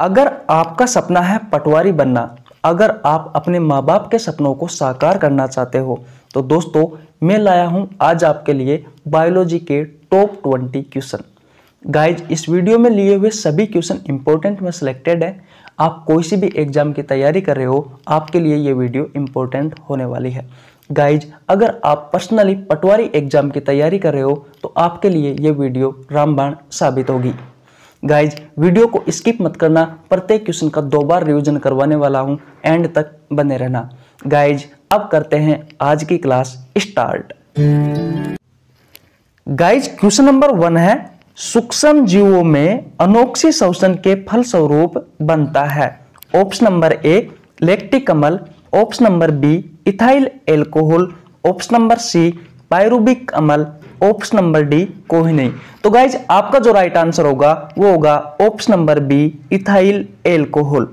अगर आपका सपना है पटवारी बनना अगर आप अपने माँ बाप के सपनों को साकार करना चाहते हो तो दोस्तों मैं लाया हूँ आज आपके लिए बायोलॉजी के टॉप ट्वेंटी क्वेश्चन गाइज इस वीडियो में लिए हुए सभी क्वेश्चन इंपॉर्टेंट में सिलेक्टेड हैं आप कोई सी भी एग्जाम की तैयारी कर रहे हो आपके लिए ये वीडियो इंपॉर्टेंट होने वाली है गाइज अगर आप पर्सनली पटवारी एग्जाम की तैयारी कर रहे हो तो आपके लिए ये वीडियो रामबाण साबित होगी गाइज वीडियो को स्किप मत करना प्रत्येक क्वेश्चन का दो बार रिविजन करवाने वाला हूँ एंड तक बने रहना गाइज अब करते हैं आज की class start guys question number one है सूक्ष्म जीवों में अनोक्सी शोषण के फलस्वरूप बनता है ऑप्शन नंबर ए लेक्टिक अमल option number B ethyl alcohol option number C pyruvic अमल ऑप्शन नंबर डी को ही नहीं तो गाइज आपका जो राइट आंसर होगा वो होगा option number B ethyl alcohol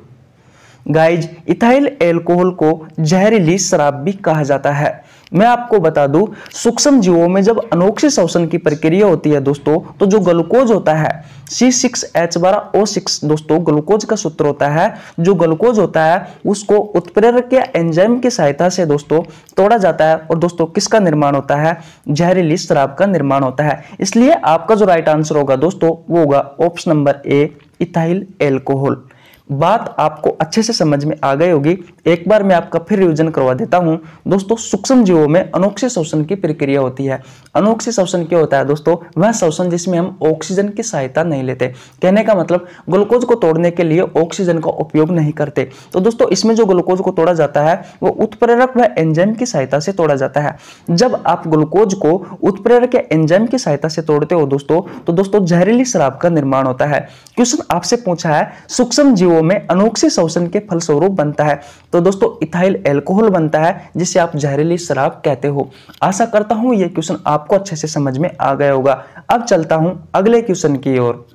guys ethyl alcohol को जहरीली शराब भी कहा जाता है मैं आपको बता दूं सूक्ष्म जीवों में जब अनोक्षी शोषण की प्रक्रिया होती है दोस्तों तो जो ग्लूकोज होता है C six H O six दोस्तों ग्लूकोज का सूत्र होता है जो ग्लूकोज होता है उसको उत्प्रेरक या एंजाइम की सहायता से दोस्तों तोड़ा जाता है और दोस्तों किसका निर्माण होता है जहरीली शराब का निर्माण होता है इसलिए आपका जो राइट आंसर होगा दोस्तों वो होगा option number A ethyl alcohol बात आपको अच्छे से समझ में आ गई होगी एक बार मैं आपका फिर रिविजन करवा देता हूं दोस्तों सूक्ष्म जीवों में अनोक्षी शोषण की प्रक्रिया होती है अनोक्षी शोषण क्या होता है दोस्तों वह शोषण जिसमें हम ऑक्सीजन की सहायता नहीं लेते कहने का मतलब ग्लूकोज को तोड़ने के लिए ऑक्सीजन का उपयोग नहीं करते तो दोस्तों इसमें जो ग्लूकोज को तोड़ा जाता है वो उत्प्रेरक व एंजाइम की सहायता से तोड़ा जाता है जब आप ग्लूकोज को उत्प्रेरक या एंजाइम की सहायता से तोड़ते हो दोस्तों तो दोस्तों जहरीली शराब का निर्माण होता है क्वेश्चन आपसे पूछा है सूक्ष्म जीवों C2O में अनोक्सिस शोषण के फलस्वरूप बनता है तो दोस्तों इथाइल एल्कोहल बनता है जिसे आप जहरीली शराब कहते हो आशा करता हूँ ये क्वेश्चन आपको अच्छे से समझ में आ गया होगा अब चलता हूँ अगले क्वेश्चन की ओर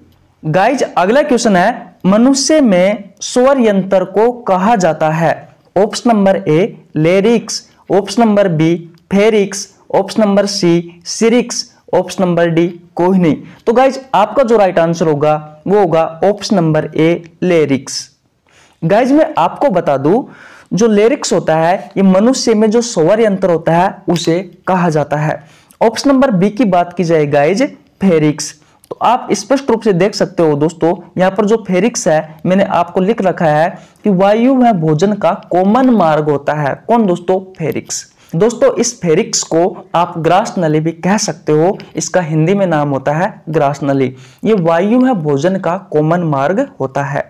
गाइज अगला क्वेश्चन है मनुष्य में स्वर यंत्र को कहा जाता है option number A larynx option number B pharynx option number C syrinx option number D कोई नहीं तो गाइज आपका जो राइट आंसर होगा वो होगा option number A larynx guys मैं आपको बता दू जो लेरिक्स होता है ये मनुष्य में जो स्वर यंत्र होता है उसे कहा जाता है ऑप्शन नंबर बी की बात की जाए गाइज फेरिक्स तो आप स्पष्ट रूप से देख सकते हो दोस्तों यहां पर जो फेरिक्स है मैंने आपको लिख रखा है कि वायु में भोजन का कॉमन मार्ग होता है कौन दोस्तों फेरिक्स दोस्तों इस फेरिक्स को आप ग्रास नली भी कह सकते हो इसका हिंदी में नाम होता है ग्रास नली ये वायु है भोजन का कॉमन मार्ग होता है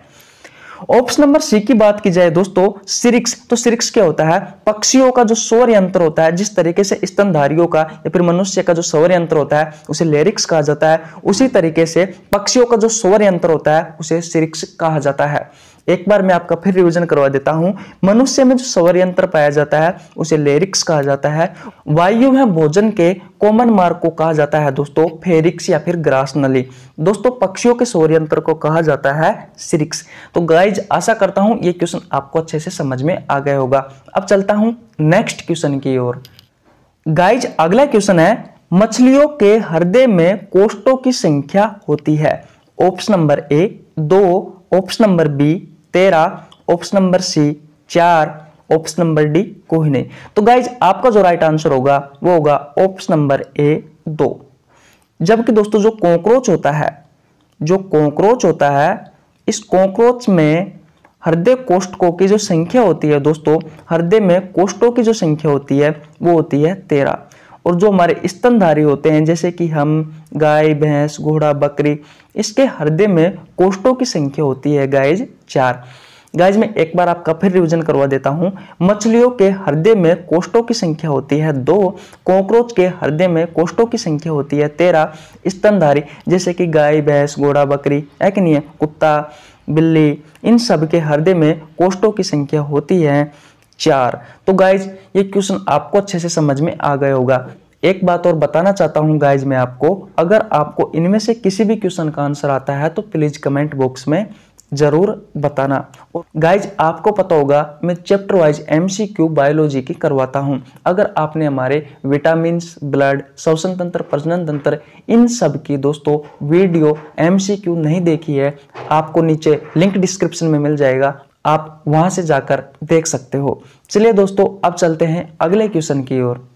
ऑप्शन नंबर सी की बात की जाए दोस्तों सिरिक्स तो सिरिक्स क्या होता है पक्षियों का जो स्वर यंत्र होता है जिस तरीके से स्तनधारियों का या फिर मनुष्य का जो स्वर यंत्र होता है उसे लेरिक्स कहा जाता है उसी तरीके से पक्षियों का जो स्वर यंत्र होता है उसे सिरिक्स कहा जाता है एक बार मैं आपका फिर रिवीजन करवा देता हूं मनुष्य में जो स्वर यंत्र पाया जाता है उसे लेरिक्स कहा जाता है वायु में भोजन के कॉमन मार्ग को कहा जाता है दोस्तों फेरिक्स या फिर ग्रास नली दोस्तों पक्षियों के स्वर यंत्र को कहा जाता है सिरिक्स तो गाइज आशा करता हूं ये क्वेश्चन आपको अच्छे से समझ में आ गया होगा अब चलता हूं नेक्स्ट क्वेश्चन की ओर गाइज अगला क्वेश्चन है मछलियों के हृदय में कोष्टों की संख्या होती है ऑप्शन नंबर ए दो ऑप्शन नंबर बी तेरह ऑप्शन नंबर सी चार ऑप्शन नंबर डी कोई नहीं तो गाइज आपका जो राइट आंसर होगा वो होगा ऑप्शन नंबर ए दो जबकि दोस्तों जो कॉकरोच होता है जो कॉकरोच होता है इस कॉकरोच में हृदय कोष्ठकों की जो संख्या होती है दोस्तों हृदय में कोष्ठों की जो संख्या होती है वो होती है तेरह और जो हमारे स्तनधारी होते हैं जैसे कि हम गाय भैंस घोड़ा बकरी इसके हृदय में कोष्टों की संख्या होती है गाइज चार गाइज मैं एक बार आपका फिर रिवीजन करवा देता हूँ मछलियों के हृदय में कोष्टों की संख्या होती है दो कॉकरोच के हृदय में कोष्टों की संख्या होती है तेरह स्तनधारी जैसे कि गाय भैंस घोड़ा बकरी एक नहीं है कुत्ता बिल्ली इन सब के हृदय में कोष्टों की संख्या होती है चार तो गाइज ये क्वेश्चन आपको अच्छे से समझ में आ गया होगा एक बात और बताना चाहता हूं गाइज मैं आपको अगर आपको इनमें से किसी भी क्वेश्चन का आंसर आता है तो प्लीज़ कमेंट बॉक्स में ज़रूर बताना गाइज आपको पता होगा मैं चैप्टर वाइज एमसीक्यू बायोलॉजी की करवाता हूं अगर आपने हमारे विटामिन ब्लड श्वसन तंत्र प्रजनन तंत्र इन सब की दोस्तों वीडियो एमसीक्यू नहीं देखी है आपको नीचे लिंक डिस्क्रिप्शन में मिल जाएगा आप वहां से जाकर देख सकते हो चलिए दोस्तों अब चलते हैं अगले क्वेश्चन की ओर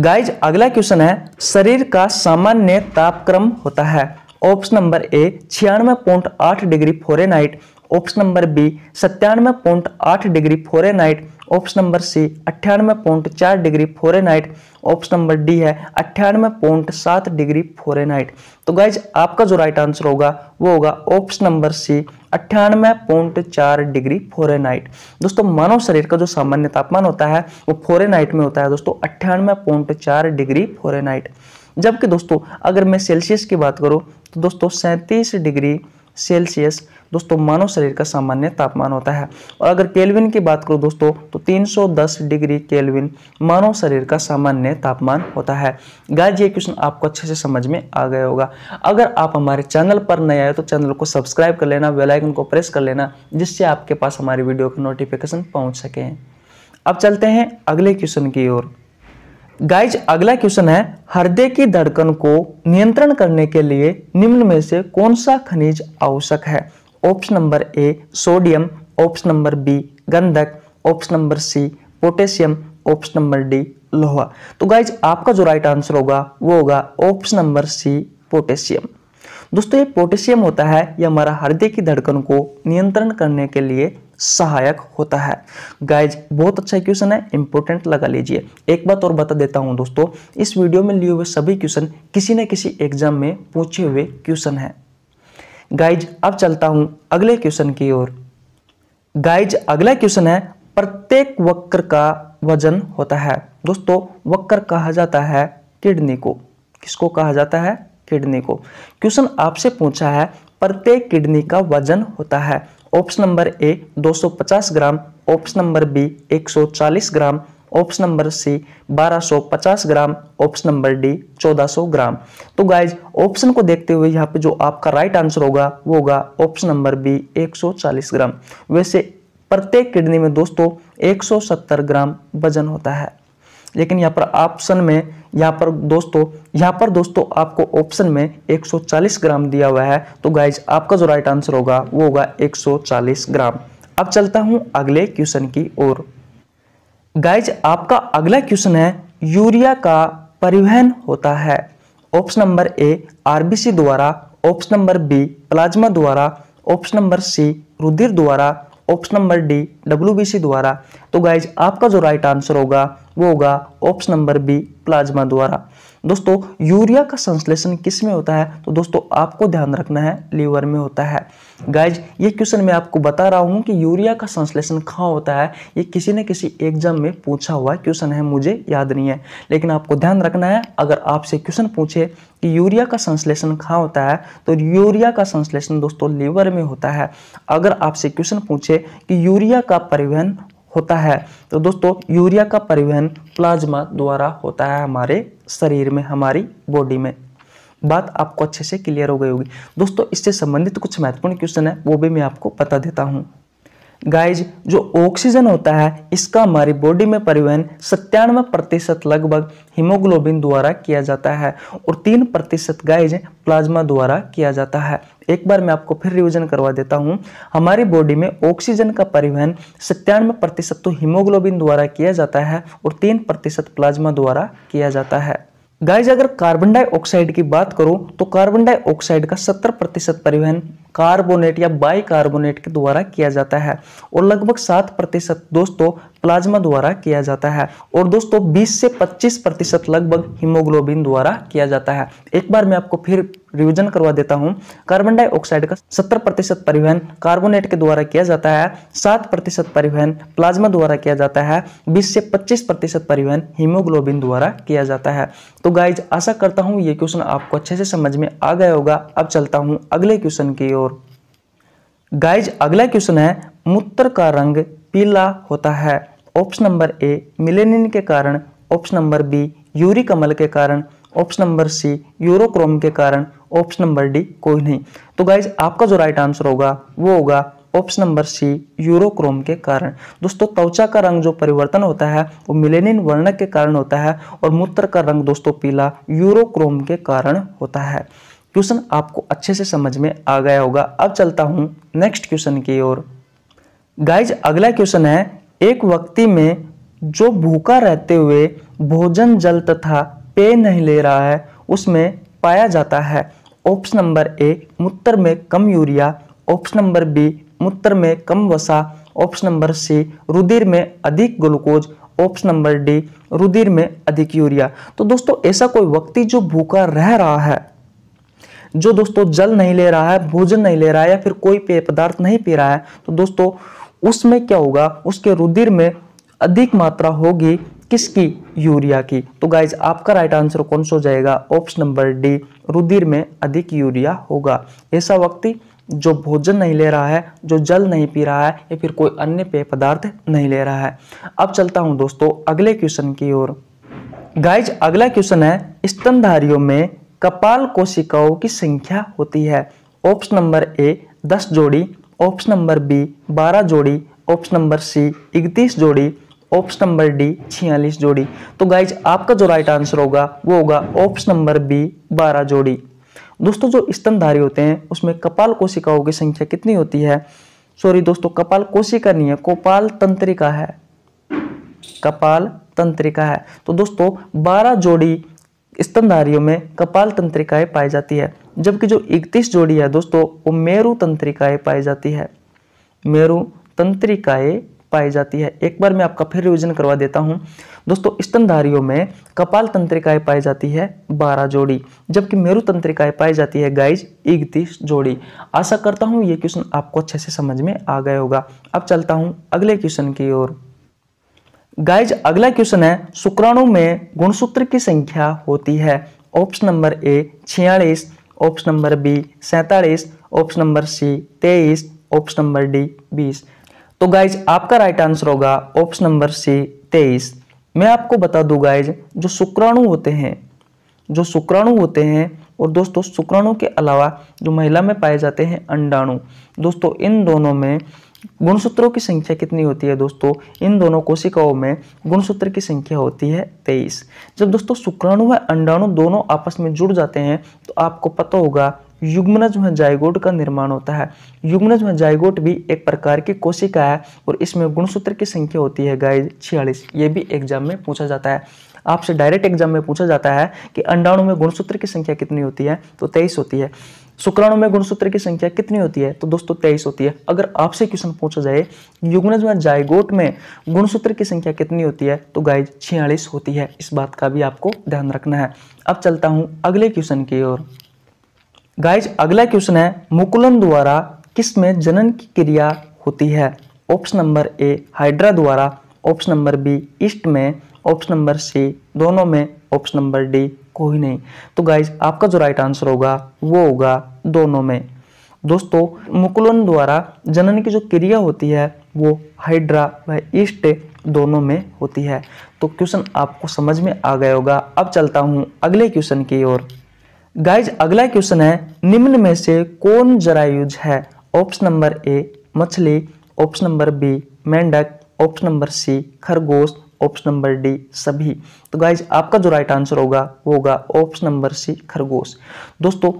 गाइज अगला क्वेश्चन है शरीर का सामान्य तापक्रम होता है ऑप्शन नंबर ए छियानवे पॉइंट आठ degree Fahrenheit option number B सत्तानवे पॉइंट आठ degree Fahrenheit option number C अट्ठानवे पॉइंट चार degree Fahrenheit option number D है अट्ठानवे पॉइंट सात डिग्री फोरेनाइट तो गाइज आपका जो राइट आंसर होगा वो होगा ऑप्शन नंबर सी अट्ठानवे पॉइंट चार डिग्री फोरेनाइट दोस्तों मानव शरीर का जो सामान्य तापमान होता है वो फोरेनाइट में होता है दोस्तों अट्ठानवे पॉइंट चार डिग्री फोरेनाइट जबकि दोस्तों अगर मैं सेल्सियस की बात करूँ तो दोस्तों सैंतीस डिग्री सेल्सियस दोस्तों मानव शरीर का सामान्य तापमान होता है और अगर केल्विन की बात करो दोस्तों तो 310 डिग्री केल्विन मानव शरीर का सामान्य तापमान होता है गाइज ये क्वेश्चन आपको अच्छे से समझ में आ गया होगा अगर आप हमारे चैनल पर नए आए तो चैनल को सब्सक्राइब कर लेना वेलाइकन को प्रेस कर लेना जिससे आपके पास हमारी वीडियो का नोटिफिकेशन पहुँच सकें अब चलते हैं अगले क्वेश्चन की ओर गाइज अगला क्वेश्चन है हृदय की धड़कन को नियंत्रण करने के लिए निम्न में से कौन सा खनिज आवश्यक है option number A sodium option number B गंधक option number C potassium option number D लोहा तो गाइज आपका जो राइट आंसर होगा वो होगा ऑप्शन नंबर सी पोटेशियम दोस्तों ये पोटेशियम होता है ये हमारा हृदय की धड़कन को नियंत्रण करने के लिए सहायक होता है गाइज बहुत अच्छा क्वेश्चन है इंपॉर्टेंट लगा लीजिए एक बात और बता देता हूं दोस्तों इस वीडियो में लिए हुए सभी क्वेश्चन किसी न किसी एग्जाम में पूछे हुए क्वेश्चन है गाइज अब चलता हूं अगले क्वेश्चन की ओर गाइज अगला क्वेश्चन है प्रत्येक वक्र का वजन होता है दोस्तों वक्र कहा जाता है किडनी को किसको कहा जाता है किडनी को क्वेश्चन आपसे पूछा है प्रत्येक किडनी का वजन होता है option number A 250 gram option number B 140 gram option number C 1250 gram option number D 1400 gram तो गाइज ऑप्शन को देखते हुए यहाँ पे जो आपका राइट आंसर होगा वो होगा ऑप्शन नंबर बी 140 ग्राम वैसे प्रत्येक किडनी में दोस्तों 170 ग्राम वजन होता है लेकिन यहाँ पर ऑप्शन में यहाँ पर दोस्तों यहाँ पर दोस्तों आपको ऑप्शन में 140 ग्राम दिया हुआ है तो गाइज आपका जो राइट आंसर होगा वो होगा 140 ग्राम अब चलता हूँ अगले क्वेश्चन की ओर गाइज आपका अगला क्वेश्चन है यूरिया का परिवहन होता है ऑप्शन नंबर ए आरबीसी द्वारा ऑप्शन नंबर बी प्लाज्मा द्वारा ऑप्शन नंबर सी रुधिर द्वारा ऑप्शन नंबर डी डब्ल्यू द्वारा तो गाइज आपका जो राइट आंसर होगा वो होगा ऑप्शन नंबर बी प्लाज्मा द्वारा दोस्तों यूरिया का संश्लेषण किस में होता है तो दोस्तों आपको ध्यान रखना है लीवर में होता है गाइज ये क्वेश्चन मैं आपको बता रहा हूँ कि यूरिया का संश्लेषण कहाँ होता है ये किसी न किसी एग्जाम में पूछा हुआ क्वेश्चन है मुझे याद नहीं है लेकिन आपको ध्यान रखना है अगर आपसे क्वेश्चन पूछे कि यूरिया का संश्लेषण कहाँ होता है तो यूरिया का संश्लेषण दोस्तों लीवर में होता है अगर आपसे क्वेश्चन पूछे कि यूरिया का परिवहन होता है तो दोस्तों यूरिया का परिवहन प्लाज्मा द्वारा होता है हमारे शरीर में हमारी बॉडी में बात आपको अच्छे से क्लियर हो गई होगी दोस्तों इससे संबंधित कुछ महत्वपूर्ण क्वेश्चन है वो भी मैं आपको बता देता हूँ गाइज जो ऑक्सीजन होता है इसका हमारी बॉडी में परिवहन सत्तानवे प्रतिशत लगभग हीमोग्लोबिन द्वारा किया जाता है और तीन प्रतिशत गाइज प्लाज्मा द्वारा किया जाता है एक बार मैं आपको फिर रिवीजन करवा देता हूँ हमारी बॉडी में ऑक्सीजन का परिवहन सत्तानवे प्रतिशत तो हीमोग्लोबिन द्वारा किया जाता है और तीन प्रतिशत प्लाज्मा द्वारा किया जाता है गाइज अगर कार्बन डाइऑक्साइड की बात करो तो कार्बन डाइऑक्साइड का 70 प्रतिशत परिवहन कार्बोनेट या बाई कार्बोनेट के द्वारा किया जाता है और लगभग सात प्रतिशत दोस्तों प्लाज्मा द्वारा किया जाता है और दोस्तों 20 से 25 प्रतिशत लगभग हीमोग्लोबिन द्वारा किया जाता है एक बार मैं आपको फिर रिविजन करवा देता हूँ कार्बन डाइऑक्साइड का सत्तर प्रतिशत परिवहन कार्बोनेट के द्वारा किया जाता है सात प्रतिशत परिवहन प्लाज्मा द्वारा किया जाता है बीस से पच्चीस प्रतिशत परिवहन हीमोग्लोबिन द्वारा किया जाता है तो गाइज आशा करता हूँ ये क्वेश्चन आपको अच्छे से समझ में आ गया होगा अब चलता हूँ अगले क्वेश्चन की ओर गाइज अगला क्वेश्चन है मूत्र का रंग पीला होता है ऑप्शन नंबर ए मिलेनिन के कारण ऑप्शन नंबर बी यूरिकमल के कारण ऑप्शन नंबर सी यूरोक्रोम के कारण ऑप्शन नंबर डी कोई नहीं तो गाइज आपका जो राइट आंसर होगा वो होगा ऑप्शन नंबर सी यूरोक्रोम के कारण दोस्तों त्वचा का रंग जो परिवर्तन होता है वो मिलेनिन वर्णक के कारण होता है और मूत्र का रंग दोस्तों पीला यूरोक्रोम के कारण होता है क्वेश्चन आपको अच्छे से समझ में आ गया होगा अब चलता हूं नेक्स्ट क्वेश्चन की ओर गाइज अगला क्वेश्चन है एक व्यक्ति में जो भूखा रहते हुए भोजन जल तथा पेय नहीं ले रहा है उसमें पाया जाता है ऑप्शन नंबर ए मूत्र में कम यूरिया ऑप्शन नंबर बी मूत्र में कम वसा ऑप्शन नंबर सी रुधिर में अधिक ग्लूकोज ऑप्शन नंबर डी रुधिर में अधिक यूरिया तो दोस्तों ऐसा कोई व्यक्ति जो भूखा रह रहा है जो दोस्तों जल नहीं ले रहा है भोजन नहीं ले रहा है या फिर कोई पेय पदार्थ नहीं पी रहा है तो दोस्तों उसमें क्या होगा उसके रुधिर में अधिक मात्रा होगी किसकी यूरिया की तो गाइज आपका राइट आंसर कौन सा हो जाएगा ऑप्शन नंबर डी रुधिर में अधिक यूरिया होगा ऐसा व्यक्ति जो भोजन नहीं ले रहा है जो जल नहीं पी रहा है या फिर कोई अन्य पेय पदार्थ नहीं ले रहा है अब चलता हूं दोस्तों अगले क्वेश्चन की ओर गाइज अगला क्वेश्चन है स्तनधारियों में कपाल कोशिकाओं की संख्या होती है ऑप्शन नंबर ए दस जोड़ी ऑप्शन नंबर बी बारह जोड़ी ऑप्शन नंबर सी इकतीस जोड़ी ऑप्शन नंबर डी छियालीस जोड़ी तो गाइज आपका जो राइट आंसर होगा वो होगा ऑप्शन नंबर बी बारह जोड़ी दोस्तों जो स्तनधारी होते हैं उसमें कपाल कोशिकाओं की संख्या कितनी होती है सॉरी दोस्तों कपाल कोशिका नहीं है कपाल तंत्रिका है कपाल तंत्रिका है तो दोस्तों बारह जोड़ी स्तनधारियों में कपाल तंत्रिकाएं पाई जाती है जबकि जो इकतीस जोड़ी है दोस्तों वो मेरु तंत्रिकाएं पाई जाती है मेरु तंत्रिकाएं पाई जाती है एक बार मैं आपका फिर रिविजन करवा देता हूँ दोस्तों स्तनधारियों में कपाल तंत्रिकाएं पाई जाती है बारह जोड़ी जबकि मेरु तंत्रिकाएं पाई जाती है गाइज इकतीस जोड़ी आशा करता हूँ ये क्वेश्चन आपको अच्छे से समझ में आ गया होगा अब चलता हूँ अगले क्वेश्चन की ओर गाइज अगला क्वेश्चन है शुक्राणु में गुणसूत्र की संख्या होती है ऑप्शन नंबर ए छियालीस ऑप्शन नंबर बी सैतालीस ऑप्शन नंबर सी तेईस ऑप्शन नंबर डी बीस तो गाइज आपका राइट आंसर होगा ऑप्शन नंबर सी तेईस मैं आपको बता दू गाइज जो शुक्राणु होते हैं जो शुक्राणु होते हैं और दोस्तों शुक्राणु के अलावा जो महिला में पाए जाते हैं अंडाणु दोस्तों इन दोनों में गुणसूत्रों की संख्या कितनी होती है दोस्तों इन दोनों कोशिकाओं में गुणसूत्र की संख्या होती है तेईस जब दोस्तों शुक्राणु व अंडाणु दोनों आपस में जुड़ जाते हैं तो आपको पता होगा युग्मनज में जायगोट का निर्माण होता है युग्मनज में जायगोट भी एक प्रकार की कोशिका है और इसमें गुणसूत्र की संख्या होती है गाय छियालीस ये भी एग्जाम में पूछा जाता है आपसे डायरेक्ट एग्जाम में पूछा जाता है कि अंडाणु में गुणसूत्र की संख्या कितनी होती है तो तेईस होती है शुक्राणु में गुणसूत्र की संख्या कितनी होती है तो दोस्तों तेईस होती है अगर आपसे क्वेश्चन पूछा जाए युग्मनज में जायगोट में गुणसूत्र की संख्या कितनी होती है तो गाय छियालीस होती है इस बात का भी आपको ध्यान रखना है अब चलता हूँ अगले क्वेश्चन की ओर गाइज अगला क्वेश्चन है मुकुलन द्वारा किस में जनन की क्रिया होती है ऑप्शन नंबर ए हाइड्रा द्वारा ऑप्शन नंबर बी ईस्ट में ऑप्शन नंबर सी दोनों में ऑप्शन नंबर डी कोई नहीं तो गाइज आपका जो राइट आंसर होगा वो होगा दोनों में दोस्तों मुकुलन द्वारा जनन की जो क्रिया होती है वो हाइड्रा व ईस्ट दोनों में होती है तो क्वेश्चन आपको समझ में आ गया होगा अब चलता हूँ अगले क्वेश्चन की ओर गाइज अगला क्वेश्चन है निम्न में से कौन जरायुज है ऑप्शन नंबर ए मछली ऑप्शन नंबर बी मेंढक ऑप्शन नंबर सी खरगोश ऑप्शन नंबर डी सभी तो गाइज आपका जो राइट आंसर होगा वो होगा ऑप्शन नंबर सी खरगोश दोस्तों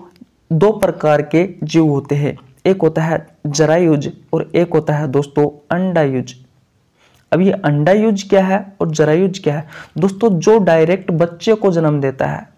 दो प्रकार के जीव होते हैं एक होता है जरायुज और एक होता है दोस्तों अंडायुज अब ये अंडायुज क्या है और जरायुज क्या है दोस्तों जो डायरेक्ट बच्चे को जन्म देता है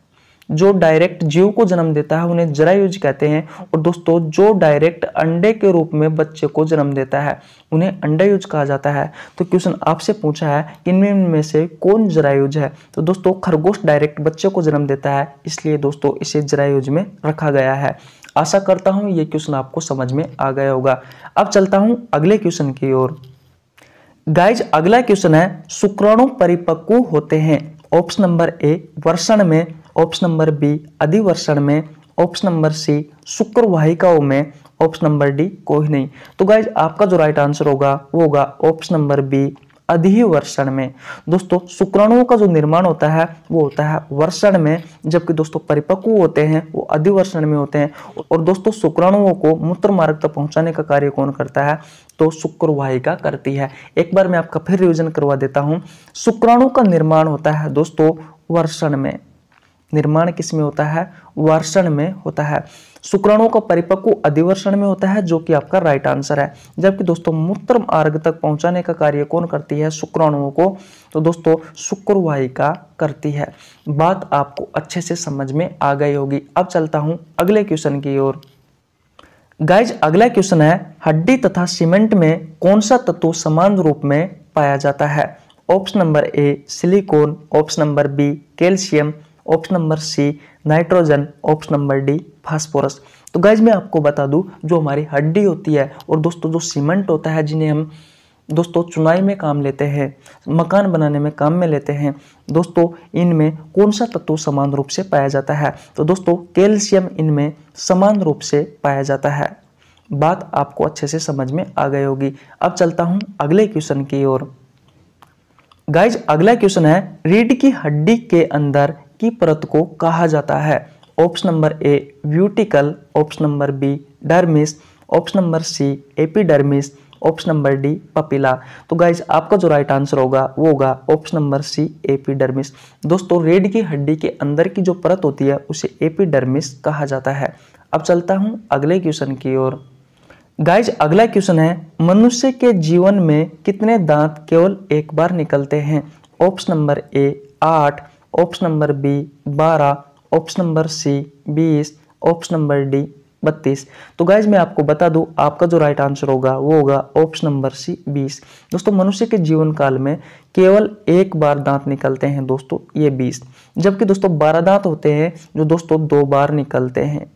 जो डायरेक्ट जीव को जन्म देता है उन्हें जरायुज कहते हैं और दोस्तों जो डायरेक्ट अंडे के रूप में बच्चे को जन्म देता है उन्हें अंडायुज कहा जाता है तो क्वेश्चन आपसे पूछा है इनमें में से कौन जरायुज है तो दोस्तों खरगोश डायरेक्ट बच्चे को जन्म देता है इसलिए दोस्तों इसे जरायुज में रखा गया है आशा करता हूँ ये क्वेश्चन आपको समझ में आ गया होगा अब चलता हूँ अगले क्वेश्चन की ओर गाइज अगला क्वेश्चन है शुक्राणु परिपक्व होते हैं ऑप्शन नंबर ए वर्षण में ऑप्शन नंबर बी अधिवर्षण में ऑप्शन नंबर सी शुक्रवाहिकाओं में ऑप्शन नंबर डी कोई नहीं तो गाइज आपका जो राइट आंसर होगा वो होगा ऑप्शन नंबर बी अधिवर्षण में दोस्तों शुक्राणुओं का जो निर्माण होता है वो होता है वर्षण में जबकि दोस्तों परिपक्व होते हैं वो अधिवर्षण में होते हैं और दोस्तों शुक्राणुओं को मूत्र मार्ग तक पहुंचाने का कार्य कौन करता है तो शुक्रवाहिका करती है एक बार मैं आपका फिर रिविजन करवा देता हूं शुक्राणु का निर्माण होता है दोस्तों वर्षण में निर्माण किस में होता है वर्षण में होता है शुक्राणुओं का परिपक्व अधिवर्षण में होता है जो कि आपका राइट आंसर है जबकि दोस्तों मूत्र मार्ग तक पहुंचाने का कार्य कौन करती है शुक्राणुओं को तो दोस्तों शुक्रवाहिका करती है बात आपको अच्छे से समझ में आ गई होगी अब चलता हूं अगले क्वेश्चन की ओर गाइज अगला क्वेश्चन है हड्डी तथा सीमेंट में कौन सा तत्व समान रूप में पाया जाता है option number A silicon option number B calcium option number C nitrogen option number D phosphorus तो गाइज मैं आपको बता दूं जो हमारी हड्डी होती है और दोस्तों जो सीमेंट होता है जिन्हें हम दोस्तों चुनाई में काम लेते हैं मकान बनाने में काम में लेते हैं दोस्तों इनमें कौन सा तत्व समान रूप से पाया जाता है तो दोस्तों कैल्शियम इनमें समान रूप से पाया जाता है बात आपको अच्छे से समझ में आ गई होगी अब चलता हूं अगले क्वेश्चन की ओर गाइज अगला क्वेश्चन है रीढ़ की हड्डी के अंदर की परत को कहा जाता है option number A cuticle option number B dermis option number C epidermis option number D papilla तो गाइज आपका जो राइट आंसर होगा वो होगा ऑप्शन नंबर सी एपीडर्मिस दोस्तों रेड की हड्डी के अंदर की जो परत होती है उसे एपीडर्मिस कहा जाता है अब चलता हूँ अगले क्वेश्चन की ओर गाइज अगला क्वेश्चन है मनुष्य के जीवन में कितने दांत केवल एक बार निकलते हैं ऑप्शन नंबर ए आठ ऑप्शन नंबर बी बारह ऑप्शन नंबर सी बीस ऑप्शन नंबर डी बत्तीस तो गाइज मैं आपको बता दूं आपका जो राइट आंसर होगा वो होगा ऑप्शन नंबर सी बीस दोस्तों मनुष्य के जीवन काल में केवल एक बार दांत निकलते हैं दोस्तों ये बीस जबकि दोस्तों बारह दांत होते हैं जो दोस्तों दो बार निकलते हैं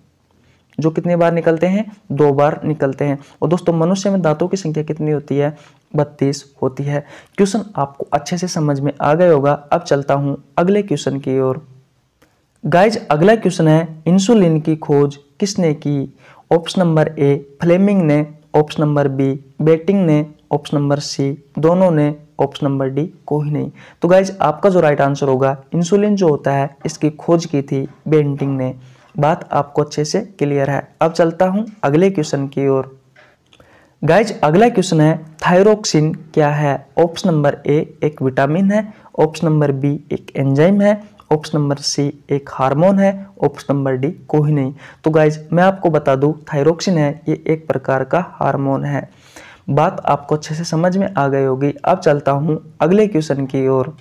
जो कितने बार निकलते हैं दो बार निकलते हैं और दोस्तों मनुष्य में दांतों की संख्या कितनी होती है बत्तीस होती है क्वेश्चन आपको अच्छे से समझ में आ गए होगा अब चलता हूं अगले क्वेश्चन की ओर गाइज अगला क्वेश्चन है इंसुलिन की खोज किसने की ऑप्शन नंबर ए फ्लेमिंग ने ऑप्शन नंबर बी बेटिंग ने ऑप्शन नंबर सी दोनों ने ऑप्शन नंबर डी को ही नहीं तो गाइज आपका जो राइट आंसर होगा इंसुलिन जो होता है इसकी खोज की थी बेंटिंग ने बात आपको अच्छे से क्लियर है अब चलता हूं अगले क्वेश्चन की ओर गाइज अगला क्वेश्चन है थायरोक्सिन क्या है ऑप्शन नंबर ए एक विटामिन है ऑप्शन नंबर बी एक एंजाइम है ऑप्शन नंबर सी एक हार्मोन है ऑप्शन नंबर डी कोई नहीं तो गाइज मैं आपको बता दूं थायरोक्सिन है ये एक प्रकार का हार्मोन है बात आपको अच्छे से समझ में आ गई होगी अब चलता हूँ अगले क्वेश्चन की ओर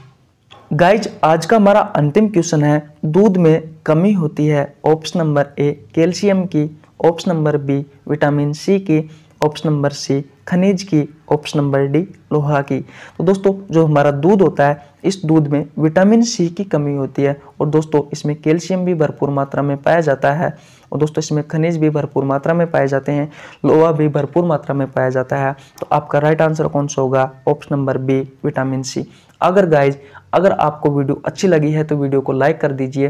गाइज आज का हमारा अंतिम क्वेश्चन है दूध में कमी होती है ऑप्शन नंबर ए कैल्शियम की option number B vitamin C की ऑप्शन नंबर सी खनिज की ऑप्शन नंबर डी लोहा की तो दोस्तों जो हमारा दूध होता है इस दूध में विटामिन सी की कमी होती है और दोस्तों इसमें कैल्शियम भी भरपूर मात्रा में पाया जाता है और दोस्तों इसमें खनिज भी भरपूर मात्रा में पाए जाते हैं लोहा भी भरपूर मात्रा में पाया जाता है तो आपका राइट आंसर कौन सा होगा option number B vitamin C अगर गाइज अगर आपको वीडियो अच्छी लगी है तो वीडियो को लाइक कर दीजिए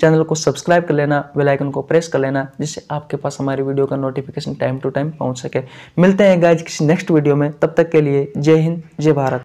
चैनल को सब्सक्राइब कर लेना बेल आइकन को प्रेस कर लेना जिससे आपके पास हमारी वीडियो का नोटिफिकेशन टाइम टू टाइम पहुंच सके मिलते हैं गाइज किसी नेक्स्ट वीडियो में तब तक के लिए जय हिंद जय भारत